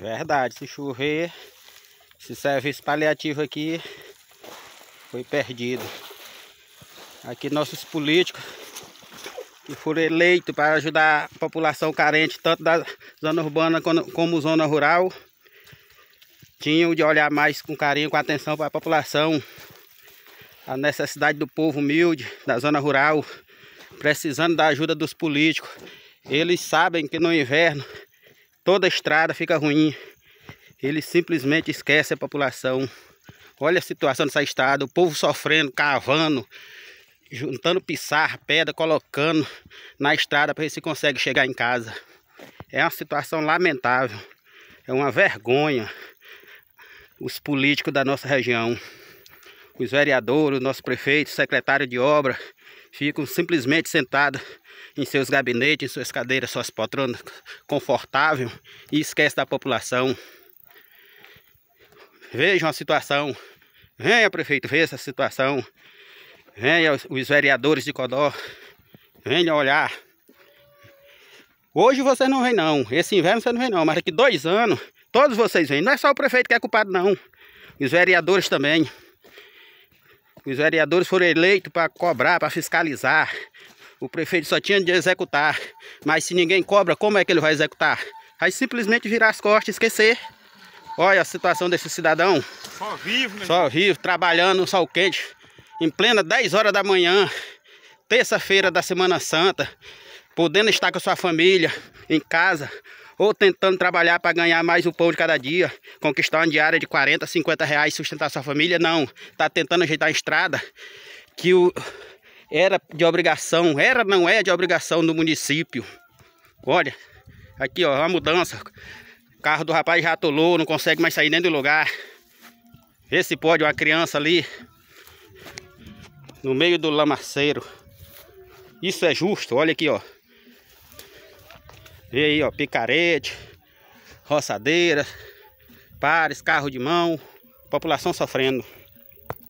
Verdade, se chover, esse serviço paliativo aqui foi perdido. Aqui nossos políticos que foram eleitos para ajudar a população carente, tanto da zona urbana como zona rural, tinham de olhar mais com carinho, com atenção para a população, a necessidade do povo humilde, da zona rural, precisando da ajuda dos políticos. Eles sabem que no inverno toda a estrada fica ruim. Ele simplesmente esquece a população. Olha a situação dessa estrada, o povo sofrendo, cavando, juntando pisar pedra, colocando na estrada para ver se consegue chegar em casa. É uma situação lamentável, é uma vergonha os políticos da nossa região, os vereadores, o nosso prefeito, secretário de obra, ficam simplesmente sentadas em seus gabinetes, em suas cadeiras, suas poltronas confortáveis e esquece da população. Vejam a situação. Venha, prefeito, ver essa situação. Venha os vereadores de Codó. Venha olhar. Hoje você não vem não, esse inverno você não vem não, mas daqui dois anos todos vocês vêm. Não é só o prefeito que é culpado não, os vereadores também. Os vereadores foram eleitos para cobrar, para fiscalizar. O prefeito só tinha de executar. Mas se ninguém cobra, como é que ele vai executar? Vai simplesmente virar as costas e esquecer. Olha a situação desse cidadão. Só vivo, né? Só vivo, trabalhando no sol quente. Em plena 10 horas da manhã, terça-feira da Semana Santa. Podendo estar com a sua família, em casa ou tentando trabalhar para ganhar mais o pão de cada dia, conquistar uma diária de 40, 50 reais, sustentar sua família, não. Tá tentando ajeitar a estrada que o, era de obrigação, era, não é de obrigação do município. Olha, aqui ó, a mudança. O carro do rapaz já atolou, não consegue mais sair nem do lugar. Vê se pode uma criança ali no meio do lamaceiro. Isso é justo, olha aqui ó. E aí, ó, picarete, roçadeira, pares, carro de mão, população sofrendo.